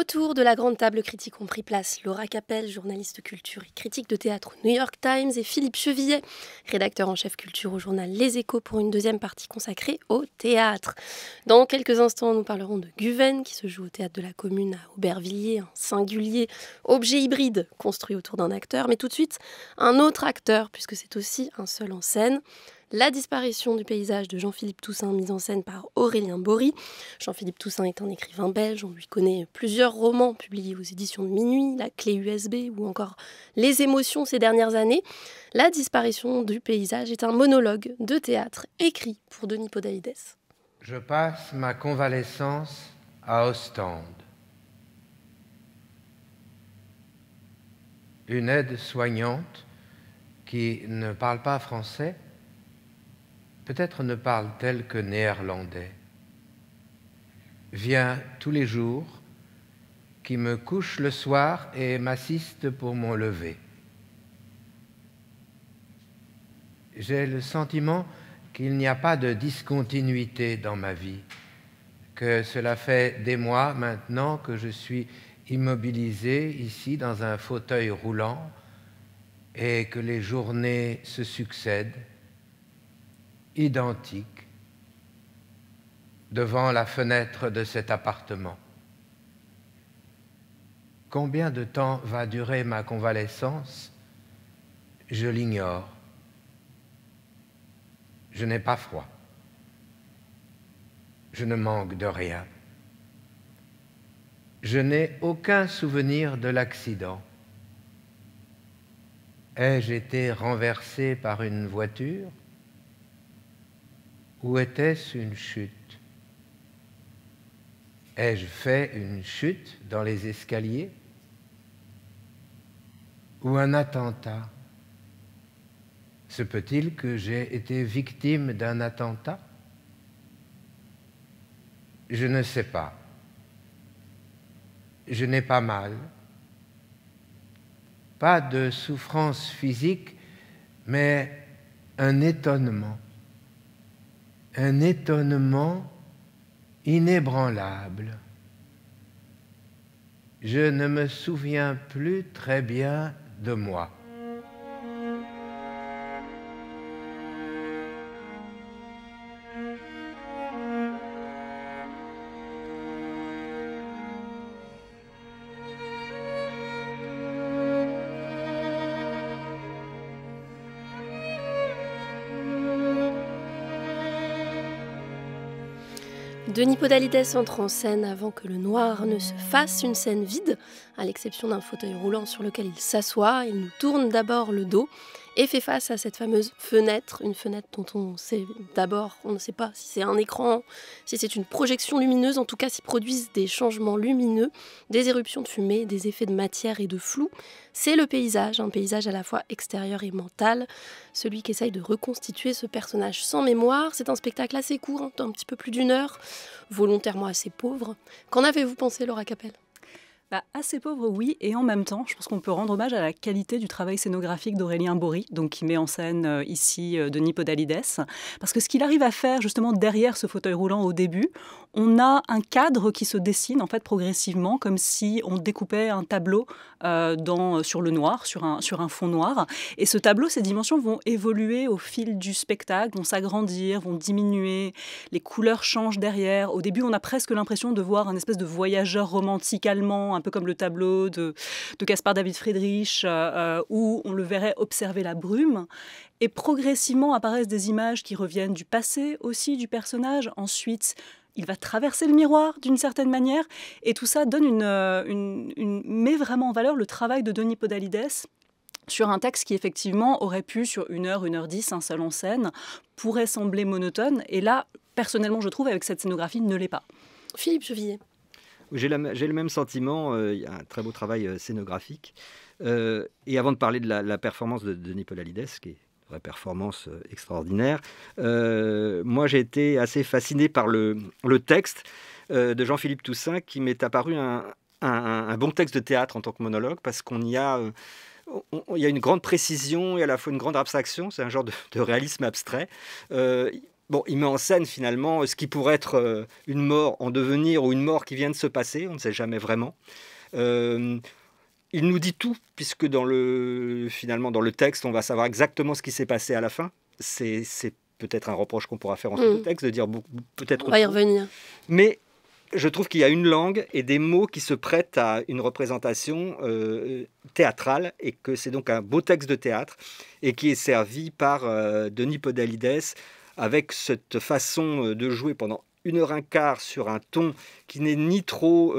Autour de la grande table critique ont pris place Laura Capel, journaliste culture et critique de théâtre au New York Times, et Philippe Chevillet, rédacteur en chef culture au journal Les Échos, pour une deuxième partie consacrée au théâtre. Dans quelques instants, nous parlerons de Guven, qui se joue au théâtre de la Commune à Aubervilliers, un singulier objet hybride construit autour d'un acteur, mais tout de suite un autre acteur, puisque c'est aussi un seul en scène. La disparition du paysage de Jean-Philippe Toussaint, mise en scène par Aurélien Bory. Jean-Philippe Toussaint est un écrivain belge, on lui connaît plusieurs romans publiés aux éditions de Minuit, La clé USB ou encore Les émotions ces dernières années. La disparition du paysage est un monologue de théâtre écrit pour Denis Podalides. Je passe ma convalescence à Ostende. Une aide soignante qui ne parle pas français peut-être ne parle-t-elle que néerlandais, vient tous les jours, qui me couche le soir et m'assiste pour mon lever. J'ai le sentiment qu'il n'y a pas de discontinuité dans ma vie, que cela fait des mois maintenant que je suis immobilisé ici dans un fauteuil roulant et que les journées se succèdent identique devant la fenêtre de cet appartement. Combien de temps va durer ma convalescence Je l'ignore. Je n'ai pas froid. Je ne manque de rien. Je n'ai aucun souvenir de l'accident. Ai-je été renversé par une voiture ou était-ce une chute Ai-je fait une chute dans les escaliers Ou un attentat Se peut-il que j'ai été victime d'un attentat Je ne sais pas. Je n'ai pas mal. Pas de souffrance physique, mais un étonnement un étonnement inébranlable. Je ne me souviens plus très bien de moi. Denis Podalides entre en scène avant que le noir ne se fasse une scène vide, à l'exception d'un fauteuil roulant sur lequel il s'assoit. Il nous tourne d'abord le dos et fait face à cette fameuse fenêtre, une fenêtre dont on sait d'abord, on ne sait pas si c'est un écran, si c'est une projection lumineuse, en tout cas s'y produisent des changements lumineux, des éruptions de fumée, des effets de matière et de flou. C'est le paysage, un paysage à la fois extérieur et mental, celui qui essaye de reconstituer ce personnage sans mémoire. C'est un spectacle assez court, hein, un petit peu plus d'une heure, volontairement assez pauvre. Qu'en avez-vous pensé, Laura Capelle bah, assez pauvre, oui, et en même temps, je pense qu'on peut rendre hommage à la qualité du travail scénographique d'Aurélien Bory, donc qui met en scène euh, ici euh, Denis Podalides, parce que ce qu'il arrive à faire justement derrière ce fauteuil roulant au début, on a un cadre qui se dessine en fait progressivement, comme si on découpait un tableau euh, sur le noir, sur un, fond noir. Et ce tableau, ses dimensions vont évoluer au fil du spectacle, vont s'agrandir, vont diminuer, les couleurs changent derrière. Au début, on a presque l'impression de voir un espèce de voyageur romantique allemand, un peu comme le tableau de, Caspar David Friedrich, euh, euh, où on le verrait observer la brume. Et progressivement apparaissent des images qui reviennent du passé aussi du personnage. Ensuite, il va traverser le miroir d'une certaine manière. Et tout ça donne euh, une, une, met vraiment en valeur le travail de Denis Podalides sur un texte qui effectivement aurait pu sur une heure, une heure dix, un seul en scène, pourrait sembler monotone. Et là, personnellement, je trouve, avec cette scénographie, ne l'est pas. Philippe Chevillier. J'ai le même sentiment, euh, il y a un très beau travail euh, scénographique. et avant de parler de la, performance de, Denis Podalides, qui est vraie performance euh, extraordinaire. Euh, moi, j'ai été assez fasciné par le, texte euh, de Jean-Philippe Toussaint, qui m'est apparu un, bon texte de théâtre en tant que monologue, parce qu'on y a... il y une grande précision et à la fois une grande abstraction, c'est un genre de, réalisme abstrait. Bon, il met en scène finalement ce qui pourrait être une mort en devenir ou une mort qui vient de se passer, on ne sait jamais vraiment il nous dit tout, puisque dans le, finalement, dans le texte, on va savoir exactement ce qui s'est passé à la fin. C'est peut-être un reproche qu'on pourra faire en ce mm. texte, de dire peut-être... On va y revenir. Mais je trouve qu'il y a une langue et des mots qui se prêtent à une représentation euh, théâtrale, et que c'est donc un beau texte de théâtre, et qui est servi par euh, Denis Podalides, avec cette façon euh, de jouer pendant une heure un quart sur un ton qui n'est ni trop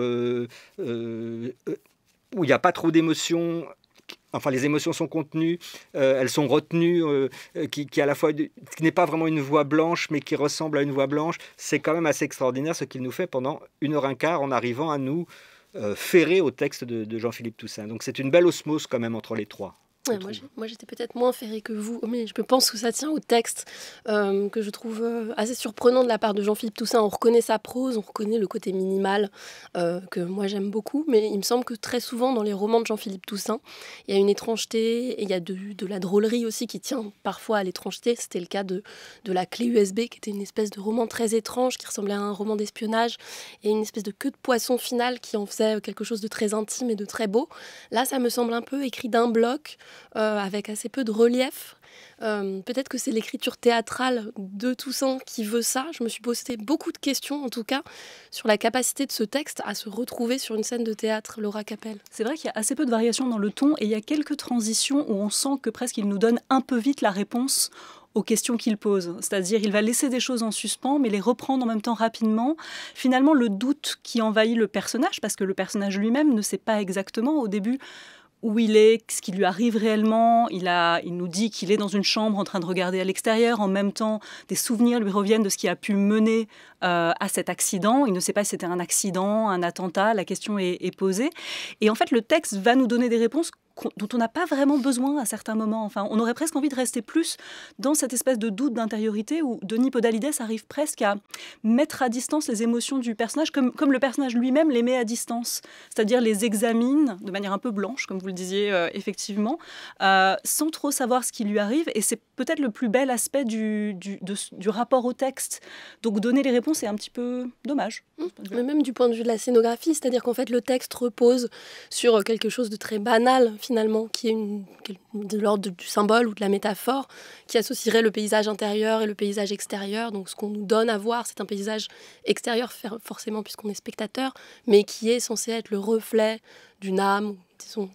où il n'y a pas trop d'émotions, enfin les émotions sont contenues, euh, elles sont retenues, euh, euh, qui, à la fois n'est pas vraiment une voix blanche, mais qui ressemble à une voix blanche. C'est quand même assez extraordinaire ce qu'il nous fait pendant une heure un quart en arrivant à nous ferrer au texte de, de Jean-Philippe Toussaint. Donc c'est une belle osmose quand même entre les trois moi, j'étais peut-être moins ferrée que vous, mais je pense que ça tient au texte euh, que je trouve euh, assez surprenant de la part de Jean-Philippe Toussaint. On reconnaît sa prose, on reconnaît le côté minimal euh, que moi j'aime beaucoup, mais il me semble que très souvent dans les romans de Jean-Philippe Toussaint, il y a une étrangeté et il y a de, de la drôlerie aussi qui tient parfois à l'étrangeté. C'était le cas de, de La Clé USB, qui était une espèce de roman très étrange qui ressemblait à un roman d'espionnage et une espèce de queue de poisson finale qui en faisait quelque chose de très intime et de très beau. Là, ça me semble un peu écrit d'un bloc. Euh, avec assez peu de relief. Euh, peut-être que c'est l'écriture théâtrale de Toussaint qui veut ça. Je me suis posé beaucoup de questions, en tout cas, sur la capacité de ce texte à se retrouver sur une scène de théâtre, Laura Capel. C'est vrai qu'il y a assez peu de variations dans le ton et il y a quelques transitions où on sent que presque il nous donne un peu vite la réponse aux questions qu'il pose. C'est-à-dire, il va laisser des choses en suspens, mais les reprendre en même temps rapidement. Finalement, le doute qui envahit le personnage, parce que le personnage lui-même ne sait pas exactement au début où il est, ce qui lui arrive réellement. Il, a, il nous dit qu'il est dans une chambre en train de regarder à l'extérieur. En même temps, des souvenirs lui reviennent de ce qui a pu mener euh, à cet accident. Il ne sait pas si c'était un accident, un attentat, la question est, posée. Et en fait, le texte va nous donner des réponses dont on n'a pas vraiment besoin à certains moments. Enfin, on aurait presque envie de rester plus dans cette espèce de doute d'intériorité où Denis Podalides arrive presque à mettre à distance les émotions du personnage, comme, comme le personnage lui-même les met à distance, c'est-à-dire les examine de manière un peu blanche, comme vous le disiez euh, effectivement, euh, sans trop savoir ce qui lui arrive. Et c'est peut-être le plus bel aspect du, du rapport au texte. Donc donner les réponses c'est un petit peu dommage. Mmh. même du point de vue de la scénographie, c'est-à-dire qu'en fait, le texte repose sur euh, quelque chose de très banal, finalement, qui est une, de l'ordre du symbole ou de la métaphore, qui associerait le paysage intérieur et le paysage extérieur. Donc, ce qu'on nous donne à voir, c'est un paysage extérieur, forcément, puisqu'on est spectateur, mais qui est censé être le reflet d'une âme,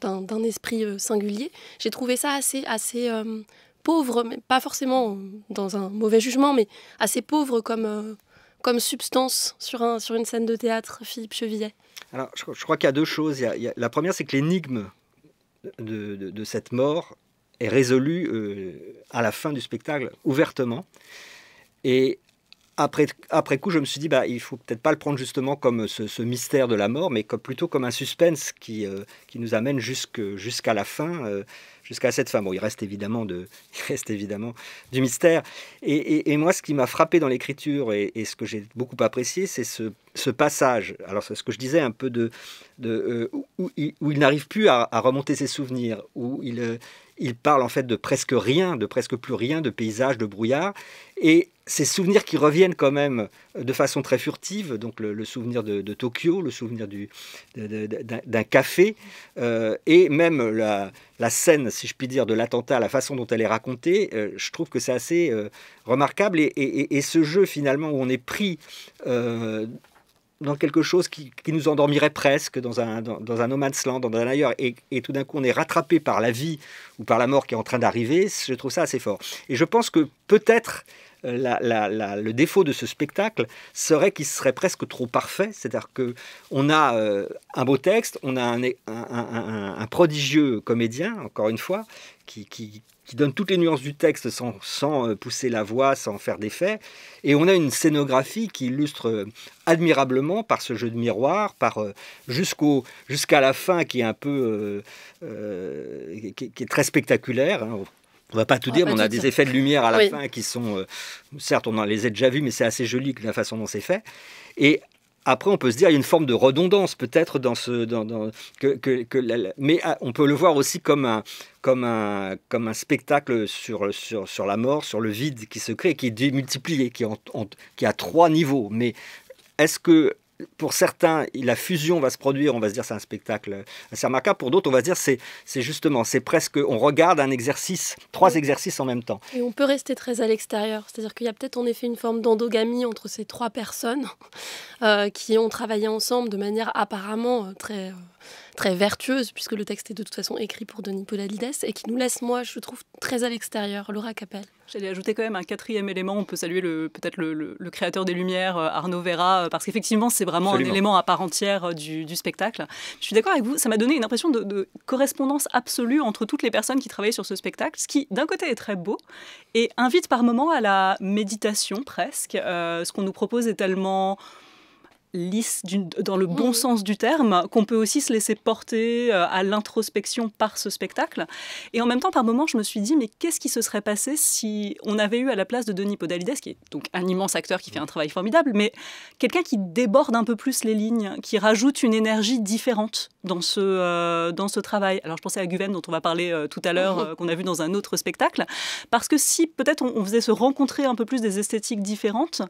d'un esprit euh, singulier. J'ai trouvé ça assez, assez euh, pauvre, mais pas forcément dans un mauvais jugement, mais assez pauvre comme, comme substance sur, sur une scène de théâtre, Philippe Chevillet Alors, je, crois qu'il y a deux choses. la première, c'est que l'énigme de, cette mort est résolue euh, à la fin du spectacle, ouvertement. Et après, après coup, je me suis dit, bah, il faut peut-être pas le prendre justement comme ce, mystère de la mort, mais plutôt comme un suspense qui, euh, qui nous amène jusqu'à la fin. Euh, jusqu'à cette femme. où il reste évidemment, reste évidemment du mystère. Et, moi, ce qui m'a frappé dans l'écriture et, ce que j'ai beaucoup apprécié, c'est ce, passage. Alors, c'est ce que je disais un peu de, de euh, où, il, n'arrive plus à, à, remonter ses souvenirs, où il, euh, il parle en fait de presque rien, de presque plus rien, de paysages, de brouillard. Et ces souvenirs qui reviennent quand même de façon très furtive, donc le, souvenir de, Tokyo, le souvenir du, d'un, café, euh, et même la, scène, si je puis dire, de l'attentat, la façon dont elle est racontée, euh, je trouve que c'est assez euh, remarquable. Et, et, ce jeu finalement où on est pris dans quelque chose qui, qui, nous endormirait presque, dans un, dans, dans un no man's land, dans un ailleurs, et, et tout d'un coup on est rattrapé par la vie ou par la mort qui est en train d'arriver, je trouve ça assez fort. Et je pense que peut-être euh, la, la, le défaut de ce spectacle serait qu'il serait presque trop parfait, c'est-à-dire que on a euh, un beau texte, on a un, un, un, prodigieux comédien, encore une fois, qui, qui, qui donne toutes les nuances du texte sans, euh, pousser la voix, sans faire d'effet. Et on a une scénographie qui illustre euh, admirablement par ce jeu de miroir, par euh, jusqu'au jusqu'à la fin qui est un peu qui, est très spectaculaire. Hein. On va pas tout dire, mais on a des effets de lumière à la fin qui sont, certes, on en les a déjà vus, mais c'est assez joli la façon dont c'est fait. Et après, on peut se dire, qu'il y a une forme de redondance peut-être dans ce... Dans, que, que, que mais ah, on peut le voir aussi comme un, comme un, comme un spectacle sur, sur, sur la mort, sur le vide qui se crée, qui est démultiplié, qui, qui a trois niveaux. Mais est-ce que pour certains, la fusion va se produire, on va se dire c'est un spectacle assez remarquable. Pour d'autres, on va se dire c'est justement, c'est presque, on regarde un exercice, trois exercices en même temps. Et on peut rester très à l'extérieur, c'est-à-dire qu'il y a peut-être en effet une forme d'endogamie entre ces trois personnes euh, qui ont travaillé ensemble de manière apparemment euh, très... Euh, très vertueuse, puisque le texte est de toute façon écrit pour Denis Podalides, et qui nous laisse, moi, je trouve, très à l'extérieur, Laura Capel. J'allais ajouter quand même un quatrième élément. On peut saluer peut-être le, créateur des Lumières, euh, Arnaud Vera, euh, parce qu'effectivement, c'est vraiment un élément à part entière euh, du, spectacle. Je suis d'accord avec vous, ça m'a donné une impression de, correspondance absolue entre toutes les personnes qui travaillaient sur ce spectacle, ce qui, d'un côté, est très beau et invite par moments à la méditation presque. ce qu'on nous propose est tellement lisse dans le mm. bon sens du terme, qu'on peut aussi se laisser porter euh, à l'introspection par ce spectacle. Et en même temps, par moments, je me suis dit, mais qu'est-ce qui se serait passé si on avait eu à la place de Denis Podalides, qui est donc un immense acteur qui fait un travail formidable, mais quelqu'un qui déborde un peu plus les lignes, qui rajoute une énergie différente dans ce, euh, dans ce travail. Alors je pensais à Guven, dont on va parler euh, tout à l'heure, mm. qu'on a vu dans un autre spectacle, parce que si peut-être on faisait se rencontrer un peu plus des esthétiques différentes,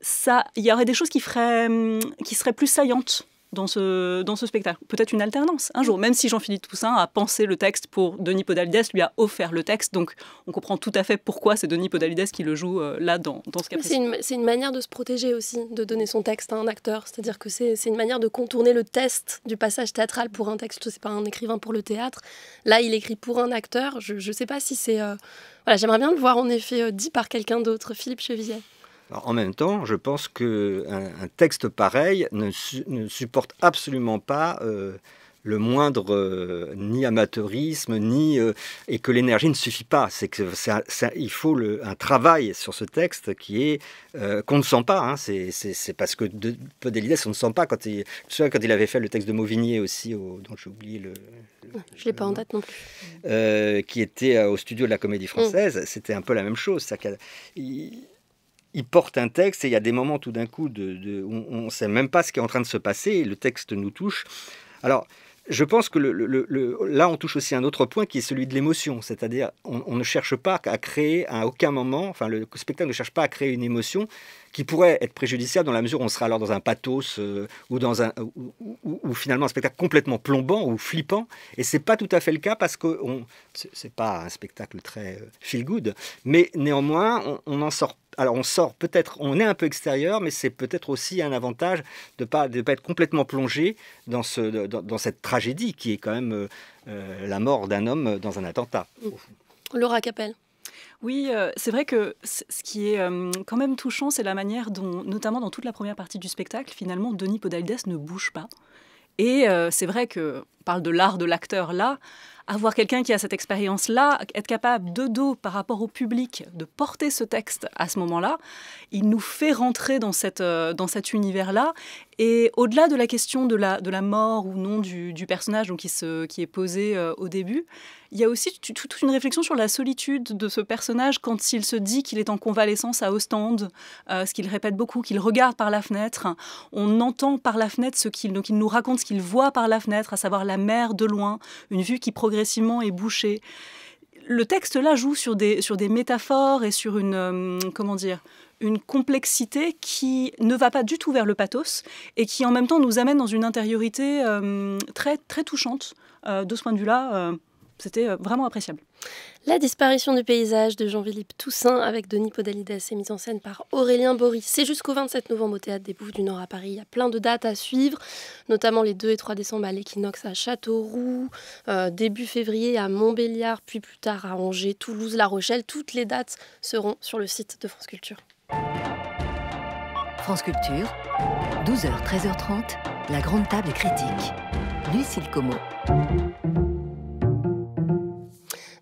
ça, il y aurait des choses hum, qui, seraient plus saillantes dans ce, dans ce spectacle. Peut-être une alternance un jour, même si Jean-Philippe Toussaint a pensé le texte pour Denis Podalides, lui a offert le texte, donc on comprend tout à fait pourquoi c'est Denis Podalides qui le joue euh, là dans, ce cas C'est une, manière de se protéger aussi, de donner son texte à un acteur, c'est-à-dire que c'est une manière de contourner le test du passage théâtral pour un texte, c'est pas un écrivain pour le théâtre. Là, il écrit pour un acteur, je ne sais pas si c'est... Euh, voilà, j'aimerais bien le voir en effet euh, dit par quelqu'un d'autre, Philippe Chevillet en même temps, je pense qu'un un texte pareil ne, supporte absolument pas euh, le moindre euh, ni amateurisme, ni, euh, et que l'énergie ne suffit pas. C'est que ça, il faut le, un travail sur ce texte qui est qu'on ne sent pas. Hein. C'est parce que de, peu d'élites on ne sent pas quand il, quand il avait fait le texte de Mauvigné aussi, au, dont j'ai oublié le, ah, je l'ai pas en date non plus. qui était au studio de la Comédie mm. Française, c'était un peu la même chose. Ça, il porte un texte et il y a des moments tout d'un coup de, on ne sait même pas ce qui est en train de se passer et le texte nous touche. Alors, je pense que le, là, on touche aussi un autre point qui est celui de l'émotion, c'est-à-dire on, ne cherche pas à créer à aucun moment, enfin le spectacle ne cherche pas à créer une émotion qui pourrait être préjudiciable dans la mesure où on sera alors dans un pathos euh, ou dans un ou, finalement un spectacle complètement plombant ou flippant et c'est pas tout à fait le cas parce que on c'est pas un spectacle très euh, feel good mais néanmoins on n'en sort alors on sort peut-être, on est un peu extérieur, mais c'est peut-être aussi un avantage de ne pas, être complètement plongé dans, cette tragédie qui est quand même euh, euh, la mort d'un homme dans un attentat. Laura Capel. Oui, euh, c'est vrai que ce qui est quand même touchant, c'est la manière dont, notamment dans toute la première partie du spectacle, finalement, Denis Podaldès ne bouge pas. Et c'est vrai que parle de l'art de l'acteur là, avoir quelqu'un qui a cette expérience-là, être capable de dos par rapport au public de porter ce texte à ce moment-là, il nous fait rentrer dans, cette, euh, dans cet univers-là. Et au-delà de la question de la, de la mort ou non du, du personnage donc qui, se, qui est posé euh, au début, il y a aussi toute une réflexion sur la solitude de ce personnage quand il se dit qu'il est en convalescence à Ostende, euh, ce qu'il répète beaucoup, qu'il regarde par la fenêtre. On entend par la fenêtre ce qu'il... Donc il nous raconte ce qu'il voit par la fenêtre, à savoir la mer de loin, une vue qui progresse progressivement est bouché. Le texte là joue sur des, sur des métaphores et sur une, euh, comment dire, une complexité qui ne va pas du tout vers le pathos et qui en même temps nous amène dans une intériorité euh, très, très touchante. Euh, de ce point de vue-là, c'était euh, vraiment appréciable. La disparition du paysage de Jean-Philippe Toussaint avec Denis Podalides est mise en scène par Aurélien Boris. C'est jusqu'au 27 novembre au Théâtre des Bouffes du Nord à Paris. Il y a plein de dates à suivre, notamment les 2 et 3 décembre à l'Équinoxe à Châteauroux, euh, début février à Montbéliard, puis plus tard à Angers, Toulouse, La Rochelle. Toutes les dates seront sur le site de France Culture. France Culture, 12h-13h30, la grande table critique. Lucille Como.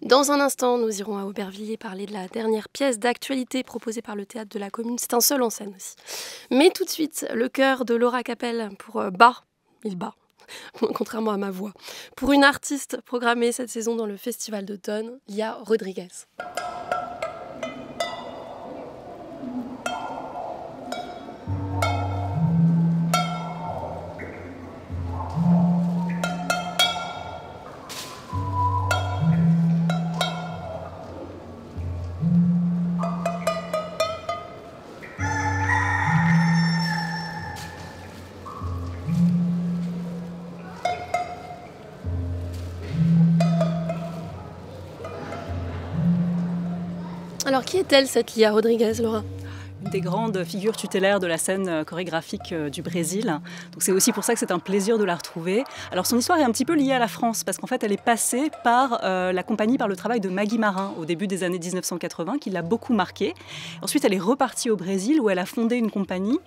Dans un instant, nous irons à Aubervilliers parler de la dernière pièce d'actualité proposée par le théâtre de la commune. C'est un seul en scène aussi. Mais tout de suite, le cœur de Laura Capel pour euh, Bas. Il bat, contrairement à ma voix. Pour une artiste programmée cette saison dans le Festival d'automne, Lia Rodriguez. Alors qui est-elle cette Lia Rodriguez, Laura des grandes figures tutélaires de la scène euh, chorégraphique euh, du Brésil. Donc c'est aussi pour ça que c'est un plaisir de la retrouver. Alors son histoire est un petit peu liée à la France parce qu'en fait elle est passée par euh, la compagnie, par le travail de Maggie Marin au début des années 1980 qui l'a beaucoup marquée. Ensuite elle est repartie au Brésil où elle a fondé une compagnie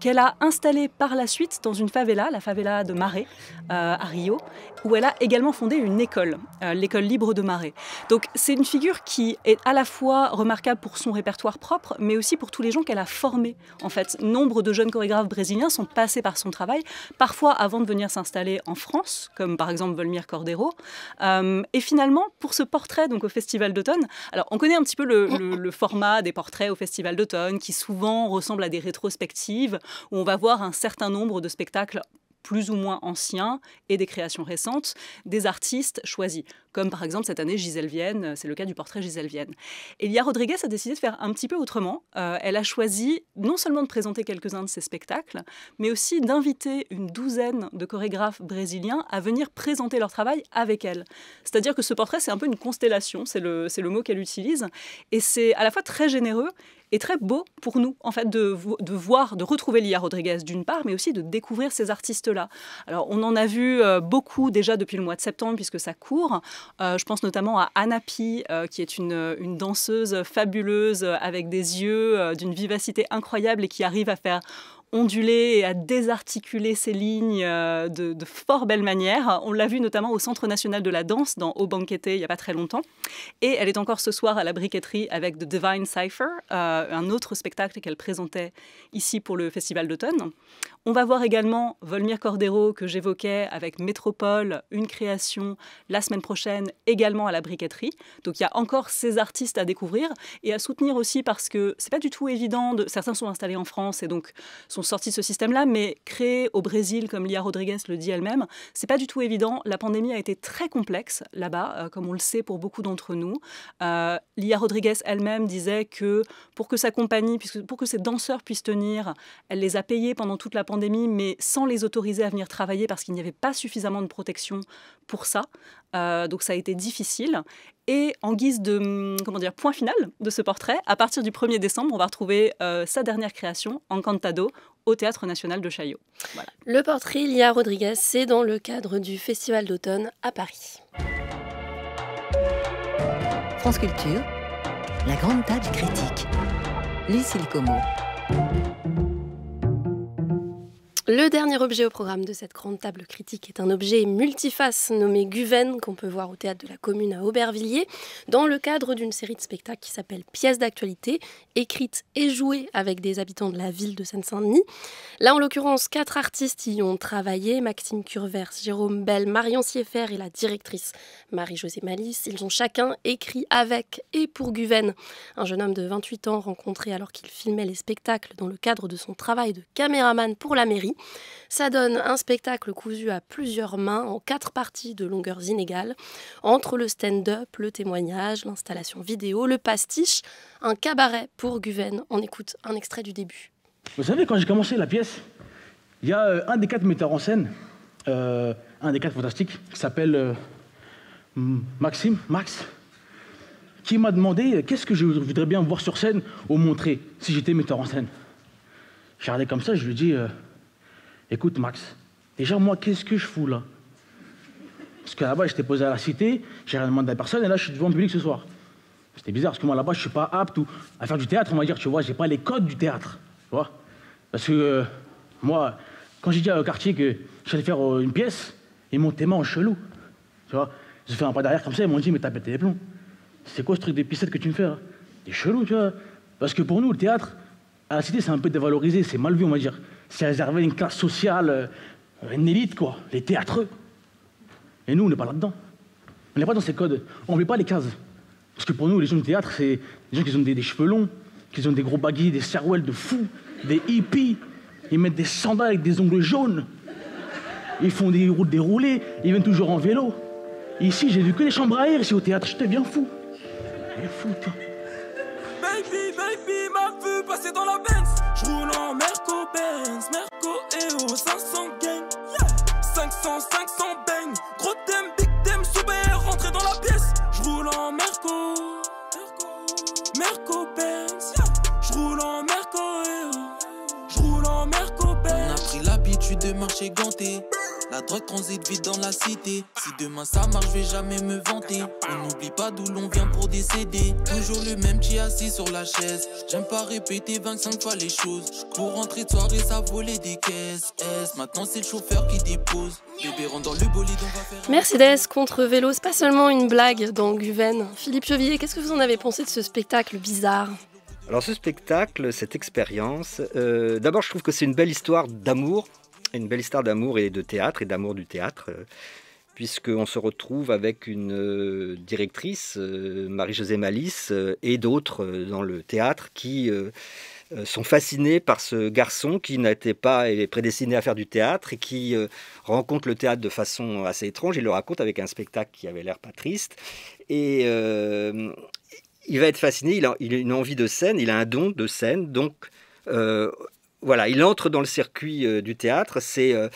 qu'elle a installée par la suite dans une favela, la favela de Marais à Rio, où elle a également fondé une école, l'école libre de Marais Donc c'est une figure qui est à la fois remarquable pour son répertoire propre mais aussi pour tous les gens qu'elle a formé. En fait, nombre de jeunes chorégraphes brésiliens sont passés par son travail, parfois avant de venir s'installer en France, comme par exemple Volmir Cordero. Euh, et finalement, pour ce portrait donc au Festival d'automne, alors on connaît un petit peu le, format des portraits au Festival d'automne, qui souvent ressemble à des rétrospectives, où on va voir un certain nombre de spectacles plus ou moins anciens et des créations récentes des artistes choisis, comme par exemple cette année Gisèle Vienne, euh, c'est le cas du portrait Gisèle Vienne. Elia Rodriguez a décidé de faire un petit peu autrement. Euh, elle a choisi non seulement de présenter quelques-uns de ses spectacles, mais aussi d'inviter une douzaine de chorégraphes brésiliens à venir présenter leur travail avec elle. C'est-à-dire que ce portrait, c'est un peu une constellation, c'est le, le mot qu'elle utilise, et c'est à la fois très généreux et très beau pour nous, en fait, de, voir, de retrouver Lia Rodriguez d'une part, mais aussi de découvrir ces artistes-là. Alors, on en a vu euh, beaucoup déjà depuis le mois de septembre, puisque ça court. Euh, je pense notamment à Anna P, euh, qui est une, une, danseuse fabuleuse, avec des yeux d'une vivacité incroyable et qui arrive à faire onduler et à désarticuler ses lignes euh, de, fort belle manière. On l'a vu notamment au Centre national de la danse, dans Au Banqueté, il n'y a pas très longtemps. Et elle est encore ce soir à la briqueterie avec The Divine Cipher, euh, un autre spectacle qu'elle présentait ici pour le Festival d'automne. On va voir également Volmir Cordero, que j'évoquais avec Métropole, une création la semaine prochaine, également à la briqueterie. Donc il y a encore ces artistes à découvrir et à soutenir aussi parce que c'est pas du tout évident. De... Certains sont installés en France et donc sont sorti de ce système-là, mais créé au Brésil, comme Lia Rodriguez le dit elle-même, c'est pas du tout évident. La pandémie a été très complexe là-bas, euh, comme on le sait pour beaucoup d'entre nous. Euh, Lia Rodriguez elle-même disait que pour que sa compagnie, pour que ses danseurs puissent tenir, elle les a payés pendant toute la pandémie, mais sans les autoriser à venir travailler parce qu'il n'y avait pas suffisamment de protection pour ça. Euh, donc ça a été difficile. Et en guise de hum, comment dire, point final de ce portrait, à partir du 1er décembre, on va retrouver sa dernière création, en cantado au Théâtre national de Chaillot. Le portrait Lia Rodriguez, c'est dans le cadre du Festival d'automne à Paris. France Culture, la grande table critique. Lucille Como. Le dernier objet au programme de cette grande table critique est un objet multiface nommé Guven qu'on peut voir au théâtre de la commune à Aubervilliers dans le cadre d'une série de spectacles qui s'appelle Pièces d'actualité, écrites et jouées avec des habitants de la ville de Seine-Saint-Denis. Là en l'occurrence, quatre artistes y ont travaillé, Maxime Curvers, Jérôme Bell, Marion Sieffert et la directrice Marie-Josée Malice. Ils ont chacun écrit avec et pour Guven, un jeune homme de 28 ans rencontré alors qu'il filmait les spectacles dans le cadre de son travail de caméraman pour la mairie. Ça donne un spectacle cousu à plusieurs mains en quatre parties de longueurs inégales, entre le stand-up, le témoignage, l'installation vidéo, le pastiche, un cabaret pour Guven. On écoute un extrait du début. Vous savez, quand j'ai commencé la pièce, il y a euh, un des quatre metteurs en scène, euh, un des quatre fantastiques, qui s'appelle euh, Maxime, Max, qui m'a demandé qu'est-ce que je voudrais bien voir sur scène ou montrer si j'étais metteur en scène. J'ai regardé comme ça, je lui ai dit. Écoute, Max, déjà, moi, qu'est-ce que je fous là Parce qu'à la base, j'étais posé à la cité, j'ai rien demandé à personne, et là, je suis devant le public ce soir. C'était bizarre, parce que moi, là-bas, je suis pas apte à faire du théâtre, on va dire, tu vois, j'ai pas les codes du théâtre. Tu vois Parce que euh, moi, quand j'ai dit au quartier que j'allais faire euh, une pièce, ils m'ont témoin en chelou. Tu vois J'ai fait un pas derrière comme ça, ils m'ont dit, mais t'as pété les plombs. C'est quoi ce truc d'épicette que tu me fais Des T'es chelou, tu vois Parce que pour nous, le théâtre, à la cité, c'est un peu dévalorisé, c'est mal vu, on va dire c'est réservé à une classe sociale, euh, une élite, quoi, les théâtreux. Et nous, on n'est pas là-dedans. On n'est pas dans ces codes. On ne met pas les cases. Parce que pour nous, les gens du théâtre, c'est des gens qui ont des, cheveux longs, qui ont des gros baguilles, des cerouelles de fous, des hippies. Ils mettent des sandales avec des ongles jaunes. Ils font des routes déroulées. Ils viennent toujours en vélo. ici, j'ai vu que les chambres à air ici au théâtre. j'étais bien fou. est fou, toi. Baby, m'a vue dans la Benz. Je roule en Merco. Benz, Merco et au 500 gang. 500, 500 Retransite vite dans la cité. Si demain ça marche, je vais jamais me vanter. On n'oublie pas d'où l'on vient pour décéder. Toujours le même qui assis sur la chaise. J'aime pas répéter 25 fois les choses. Pour rentrer de soirée, ça volait des caisses. maintenant c'est le chauffeur qui dépose. Bébé rentre dans le bolide, on va faire. Mercedes contre vélo, c'est pas seulement une blague dans Guven. Philippe Chevillier, qu'est-ce que vous en avez pensé de ce spectacle bizarre alors ce spectacle, cette expérience, euh, d'abord je trouve que c'est une belle histoire d'amour une belle star d'amour et de théâtre, et d'amour du théâtre, euh, puisqu'on se retrouve avec une euh, directrice, euh, Marie-Josée Malice, et d'autres dans le théâtre qui sont fascinés par ce garçon qui n'était pas prédestiné à faire du théâtre et qui rencontre le théâtre de façon assez étrange. Il le raconte avec un spectacle qui avait l'air pas triste. Et il va être fasciné, il a, une envie de scène, il a un don de scène. Donc, voilà, il entre dans le circuit euh, du théâtre. C'est, euh,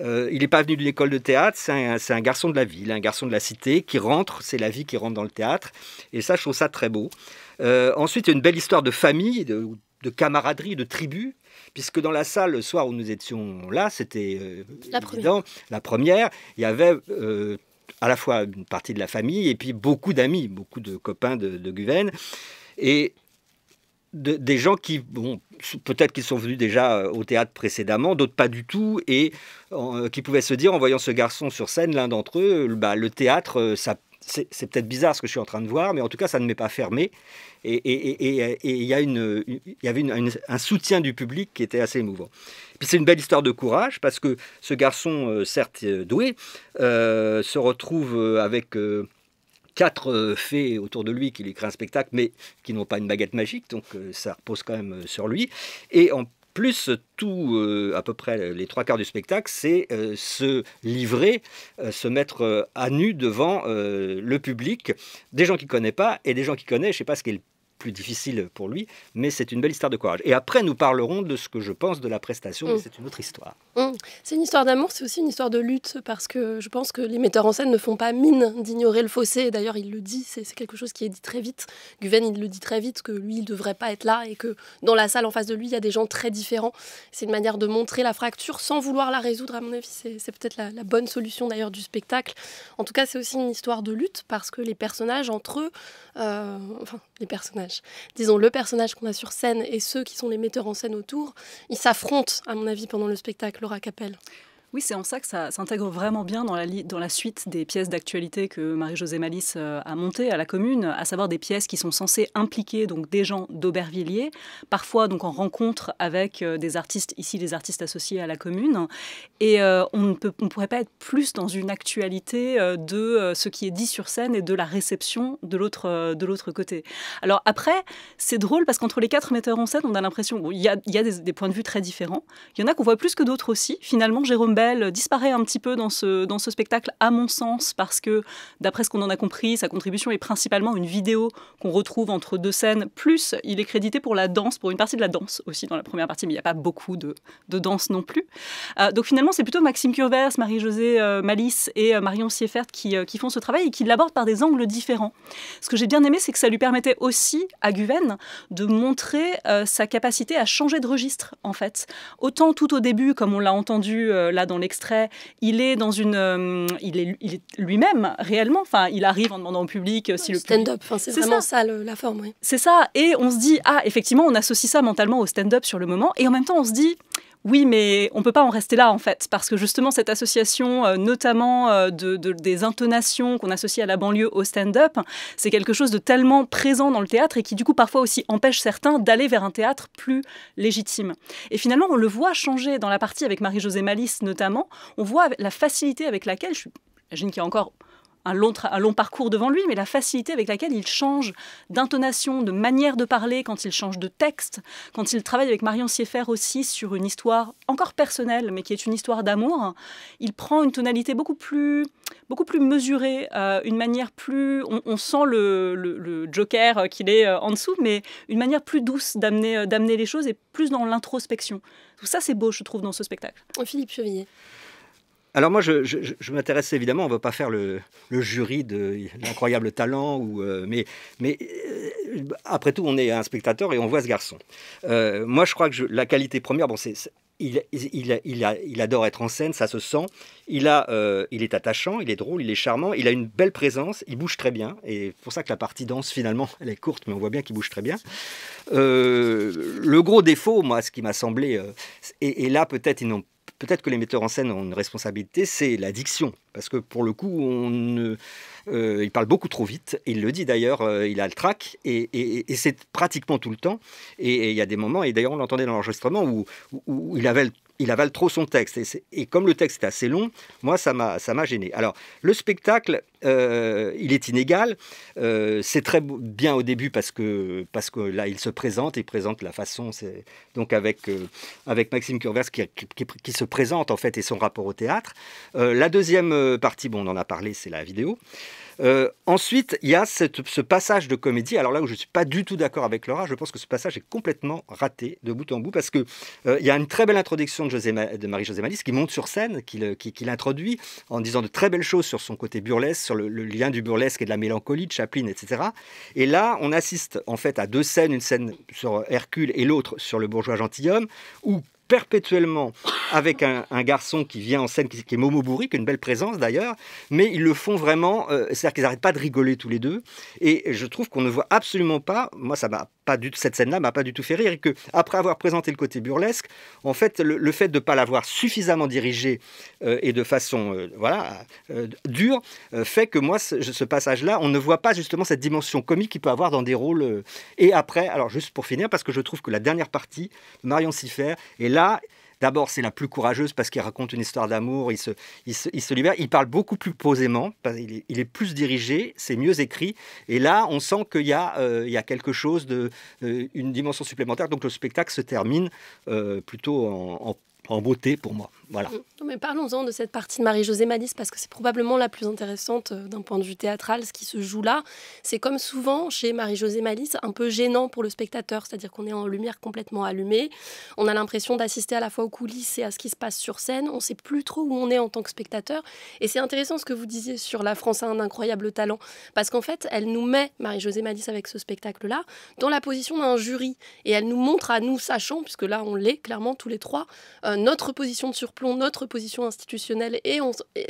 euh, il n'est pas venu d'une école de théâtre, c'est un, garçon de la ville, un garçon de la cité qui rentre, c'est la vie qui rentre dans le théâtre. Et ça, je trouve ça très beau. ensuite, une belle histoire de famille, de, camaraderie, de tribu, puisque dans la salle, le soir où nous étions là, c'était la, première, il y avait à la fois une partie de la famille et puis beaucoup d'amis, beaucoup de copains de, de Guven. Et des gens qui, bon, peut-être qu'ils sont venus déjà euh, au théâtre précédemment, d'autres pas du tout, et euh, qui pouvaient se dire, en voyant ce garçon sur scène, l'un d'entre eux, euh, bah, le théâtre, ça c'est peut-être bizarre ce que je suis en train de voir, mais en tout cas, ça ne m'est pas fermé. Et il y, une, y avait un soutien du public qui était assez émouvant. puis c'est une belle histoire de courage, parce que ce garçon, certes doué, se retrouve avec quatre euh, fées autour de lui qui lui créent un spectacle, mais qui n'ont pas une baguette magique, donc euh, ça repose quand même euh, sur lui. Et en plus tout, à peu près les trois quarts du spectacle, c'est se livrer, se mettre à nu devant le public, des gens qui ne connaissent pas et des gens qui connaissent, je sais pas ce qu'est plus difficile pour lui, mais c'est une belle histoire de courage. Et après, nous parlerons de ce que je pense de la prestation, mais mm. c'est une autre histoire. Mm. C'est une histoire d'amour, c'est aussi une histoire de lutte, parce que je pense que les metteurs en scène ne font pas mine d'ignorer le fossé. D'ailleurs, il le dit, c'est quelque chose qui est dit très vite. Guven, il le dit très vite, que lui, il ne devrait pas être là, et que dans la salle en face de lui, il y a des gens très différents. C'est une manière de montrer la fracture sans vouloir la résoudre, à mon avis. C'est peut-être la, bonne solution d'ailleurs du spectacle. En tout cas, c'est aussi une histoire de lutte, parce que les personnages entre eux, euh, enfin, les personnages, Disons, le personnage qu'on a sur scène et ceux qui sont les metteurs en scène autour, ils s'affrontent, à mon avis, pendant le spectacle, Laura Capel. Oui, c'est en ça que ça s'intègre vraiment bien dans la, suite des pièces d'actualité que Marie-Josée Malice euh, a montées à la commune, à savoir des pièces qui sont censées impliquer donc des gens d'Aubervilliers, parfois donc en rencontre avec euh, des artistes, ici des artistes associés à la commune. Et euh, on ne pourrait pas être plus dans une actualité de ce qui est dit sur scène et de la réception de l'autre côté. Alors après, c'est drôle parce qu'entre les quatre metteurs en scène, on a l'impression, qu'il y a, des, des, points de vue très différents. Il y en a qu'on voit plus que d'autres aussi. Finalement, Jérôme Bell euh, disparaît un petit peu dans ce, dans ce spectacle, à mon sens, parce que, d'après ce qu'on en a compris, sa contribution est principalement une vidéo qu'on retrouve entre deux scènes, plus il est crédité pour la danse, pour une partie de la danse aussi dans la première partie, mais il n'y a pas beaucoup de, de danse non plus. Euh, donc finalement, c'est plutôt Maxime Curvers, Marie-Josée euh, Malice et Marion Sieffert qui, qui, font ce travail et qui l'abordent par des angles différents. Ce que j'ai bien aimé, c'est que ça lui permettait aussi, à Guven, de montrer sa capacité à changer de registre, en fait. Autant tout au début, comme on l'a entendu là dans l'extrait, il est dans une, euh, il est, lui-même réellement. Enfin, il arrive en demandant au public euh, si le stand-up. Enfin, c'est vraiment ça, la forme. Oui. C'est ça. Et on se dit ah effectivement, on associe ça mentalement au stand-up sur le moment, et en même temps on se dit oui, mais on ne peut pas en rester là, en fait, parce que justement, cette association, euh, notamment euh, des intonations qu'on associe à la banlieue au stand-up, c'est quelque chose de tellement présent dans le théâtre et qui, du coup, parfois aussi empêche certains d'aller vers un théâtre plus légitime. Et finalement, on le voit changer dans la partie avec Marie-Josée Malice, notamment. On voit la facilité avec laquelle, je j'imagine qu'il y a encore un long, parcours devant lui, mais la facilité avec laquelle il change d'intonation, de manière de parler, quand il change de texte, quand il travaille avec Marion Sieffert aussi sur une histoire encore personnelle, mais qui est une histoire d'amour, il prend une tonalité beaucoup plus, beaucoup plus mesurée, euh, une manière plus... On, sent le, joker qu'il est euh, en dessous, mais une manière plus douce euh, d'amener les choses et plus dans l'introspection. Tout ça, c'est beau, je trouve, dans ce spectacle. Oh, Philippe Chevillier. Alors moi, je, m'intéresse évidemment, on ne va pas faire le, jury de l'incroyable talent, ou, euh, mais, mais euh, après tout, on est un spectateur et on voit ce garçon. Euh, moi, je crois que la qualité première, bon, c'est... Il, il, il, adore être en scène, ça se sent. Il, a, il est attachant, il est drôle, il est charmant, il a une belle présence, il bouge très bien. Et c'est pour ça que la partie danse, finalement, elle est courte, mais on voit bien qu'il bouge très bien. le gros défaut, moi, ce qui m'a semblé, et, et là peut-être ils n'ont peut-être que les metteurs en scène ont une responsabilité, c'est l'addiction. Parce que pour le coup, on, euh, il parle beaucoup trop vite. Il le dit d'ailleurs, euh, il a le trac, et, c'est pratiquement tout le temps. Et, il y a des moments, et d'ailleurs on l'entendait dans l'enregistrement, où, où, il avait le il avale trop son texte. Et, comme le texte est assez long, moi, ça m'a gêné. Alors, le spectacle, euh, il est inégal. Euh, c'est très bien au début parce que, parce que là, il se présente et présente la façon. Donc, avec, euh, avec Maxime Curvers qui, se présente en fait et son rapport au théâtre. la deuxième partie, bon, on en a parlé, c'est la vidéo. Euh, ensuite, il y a ce passage de comédie. Alors là où je ne suis pas du tout d'accord avec Laura, je pense que ce passage est complètement raté de bout en bout parce que euh, il y a une très belle introduction de, de Marie-José Malice qui monte sur scène, qui, l'introduit en disant de très belles choses sur son côté burlesque, sur le, le, lien du burlesque et de la mélancolie de Chaplin, etc. Et là, on assiste en fait à deux scènes, une scène sur Hercule et l'autre sur le bourgeois gentilhomme, où perpétuellement avec un, garçon qui vient en scène, qui, est Momo a une belle présence d'ailleurs, mais ils le font vraiment, euh, c'est-à-dire qu'ils n'arrêtent pas de rigoler tous les deux, et je trouve qu'on ne voit absolument pas, moi ça m'a pas du tout, cette scène-là m'a pas du tout fait rire et que après avoir présenté le côté burlesque, en fait, le, fait de ne pas l'avoir suffisamment dirigé euh, et de façon euh, voilà euh, dure fait que moi ce, passage-là, on ne voit pas justement cette dimension comique qu'il peut avoir dans des rôles. et après, alors juste pour finir, parce que je trouve que la dernière partie, Marion Siffer, est là, D'abord, c'est la plus courageuse parce qu'il raconte une histoire d'amour, il se, il, se, libère, il parle beaucoup plus posément, il est, plus dirigé, c'est mieux écrit. Et là, on sent qu'il y, a, euh, y quelque chose de. Euh, une dimension supplémentaire. Donc le spectacle se termine euh, plutôt en en beauté pour moi. Voilà. Mm. mais parlons-en de cette partie de Marie-Josée Malice parce que c'est probablement la plus intéressante euh, d'un point de vue théâtral. Ce qui se joue là, c'est comme souvent chez Marie-Josée Malice, un peu gênant pour le spectateur, c'est-à-dire qu'on est en lumière complètement allumée. On a l'impression d'assister à la fois aux coulisses et à ce qui se passe sur scène. On ne sait plus trop où on est en tant que spectateur. Et c'est intéressant ce que vous disiez sur la France a un incroyable talent parce qu'en fait, elle nous met, Marie-Josée Malice, avec ce spectacle-là, dans la position d'un jury et elle nous montre à nous, sachant, puisque là on l'est clairement tous les trois, euh, euh, notre position de surplomb, notre position institutionnelle. Et,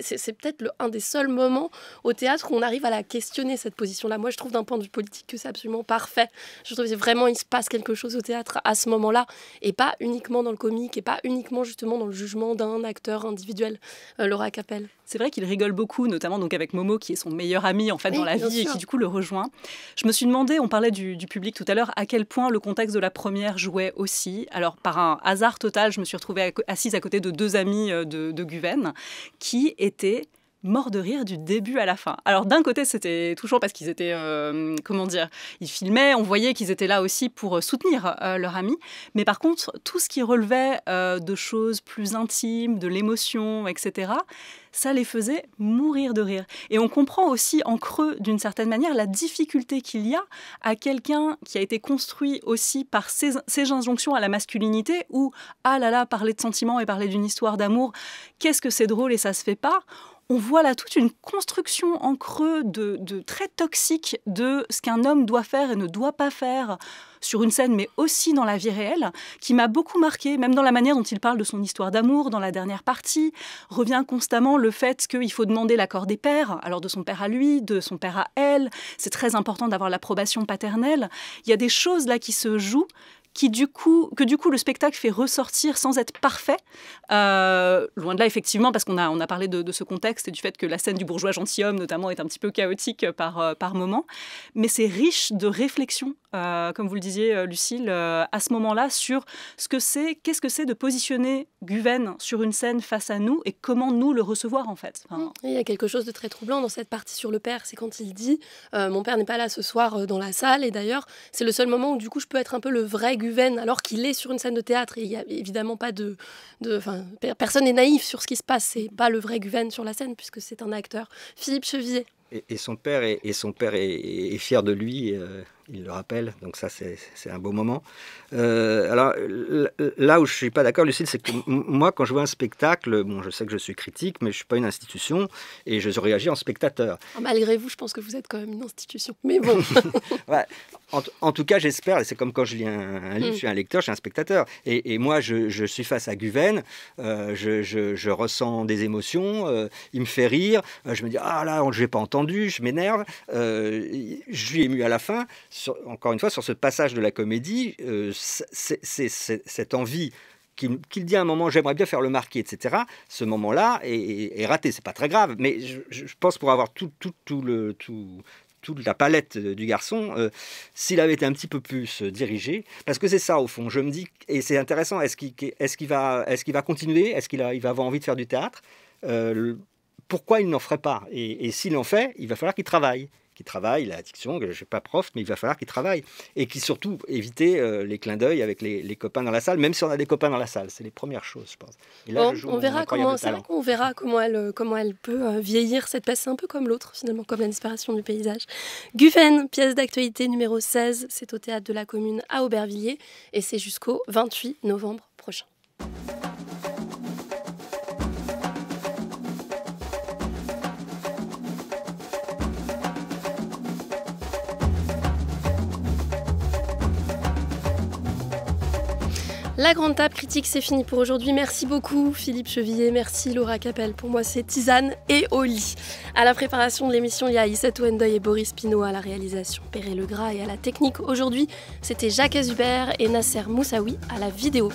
c'est peut-être un des seuls moments au théâtre où on arrive à la questionner, cette position-là. Moi, je trouve d'un point de vue politique que c'est absolument parfait. Je trouve que vraiment, il se passe quelque chose au théâtre à ce moment-là, et pas uniquement dans le comique, et pas uniquement justement dans le jugement d'un acteur individuel, euh, Laura Capel c'est vrai qu'il rigole beaucoup, notamment donc avec Momo, qui est son meilleur ami en fait dans la vie et qui du coup le rejoint. Je me suis demandé, on parlait du, public tout à l'heure, à quel point le contexte de la première jouait aussi. Alors par un hasard total, je me suis retrouvée assise à côté de deux amis euh, de, de Guven qui étaient mort de rire du début à la fin. Alors d'un côté, c'était touchant parce qu'ils étaient, euh, comment dire, ils filmaient, on voyait qu'ils étaient là aussi pour euh, soutenir euh, leur ami. Mais par contre, tout ce qui relevait de choses plus intimes, de l'émotion, etc., ça les faisait mourir de rire. Et on comprend aussi en creux, d'une certaine manière, la difficulté qu'il y a à quelqu'un qui a été construit aussi par ces injonctions à la masculinité, où, ah là là, parler de sentiments et parler d'une histoire d'amour, qu'est-ce que c'est drôle et ça se fait pas on voit là toute une construction en creux de, très toxique de ce qu'un homme doit faire et ne doit pas faire sur une scène, mais aussi dans la vie réelle, qui m'a beaucoup marqué, même dans la manière dont il parle de son histoire d'amour dans la dernière partie. Revient constamment le fait qu'il faut demander l'accord des pères, alors de son père à lui, de son père à elle. C'est très important d'avoir l'approbation paternelle. Il y a des choses là qui se jouent qui du coup, que du coup le spectacle fait ressortir sans être parfait. Euh, loin de là, effectivement, parce qu'on a, on a parlé de, ce contexte et du fait que la scène du bourgeois gentilhomme, notamment, est un petit peu chaotique euh, par, euh, par moment. Mais c'est riche de réflexion, comme vous le disiez, Lucille, à ce moment-là, sur ce que c'est, qu'est-ce que c'est de positionner Guven sur une scène face à nous et comment nous le recevoir, en fait. il y a quelque chose de très troublant dans cette partie sur le père. C'est quand il dit Mon père n'est pas là ce soir dans la salle. Et d'ailleurs, c'est le seul moment où, du coup, je peux être un peu le vrai Guven alors qu'il est sur une scène de théâtre. Et il n'y a évidemment pas de. de personne n'est naïf sur ce qui se passe. C'est pas le vrai Guven sur la scène puisque c'est un acteur. Philippe Chevillet. Et, son père, est, et son père est, fier de lui. Euh, il le rappelle, donc ça c'est un beau moment. Euh, alors là où je suis pas d'accord, Lucille, c'est que moi quand je vois un spectacle, bon je sais que je suis critique, mais je suis pas une institution et je réagis en spectateur. Ah, malgré vous, je pense que vous êtes quand même une institution. Mais bon. en, tout cas, j'espère, et c'est comme quand je lis un, livre, mm. je suis un lecteur, je suis un spectateur. Et, moi je, suis face à Guven, euh, je, ressens des émotions, euh, il me fait rire, je me dis ah là je l'ai pas entendu, je m'énerve, je suis ému à la fin encore une fois, sur ce passage de la comédie, euh, c'est cette envie qu'il dit à un moment j'aimerais bien faire le marquis, etc. Ce moment-là est, est, raté, c'est pas très grave, mais je, pense pour avoir tout, le tout, toute la palette euh, du garçon, euh, s'il avait été un petit peu plus dirigé, parce que c'est ça au fond. Je me dis et c'est intéressant, est-ce qu'il va est va continuer, est-ce qu'il va avoir envie de faire du théâtre Pourquoi il n'en ferait pas et s'il en fait, il va falloir qu'il travaille qui travaille la diction. Je ne suis pas prof, mais il va falloir qu'il travaille. Et qui surtout éviter euh, les clins d'œil avec les, copains dans la salle, même si on a des copains dans la salle. C'est les premières choses, je pense. Et là, on, verra comment, on verra comment elle, euh, comment elle peut euh, vieillir cette pièce. un peu comme l'autre, finalement, comme la disparition du paysage. Guffen, pièce d'actualité numéro 16. C'est au théâtre de la commune à Aubervilliers. Et c'est jusqu'au 28 novembre prochain. La grande table critique, c'est fini pour aujourd'hui. Merci beaucoup Philippe Chevillet, merci Laura Capel. Pour moi, c'est Tisane et Oli. À la préparation de l'émission, il y a Isette Wendoy et Boris Pinault à la réalisation, Perret Legras et à la technique. Aujourd'hui, c'était Jacques Azubert et Nasser Moussaoui à la vidéo.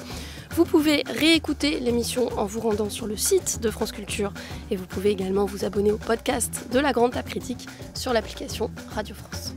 Vous pouvez réécouter l'émission en vous rendant sur le site de France Culture et vous pouvez également vous abonner au podcast de la Grande Table Critique sur l'application Radio France.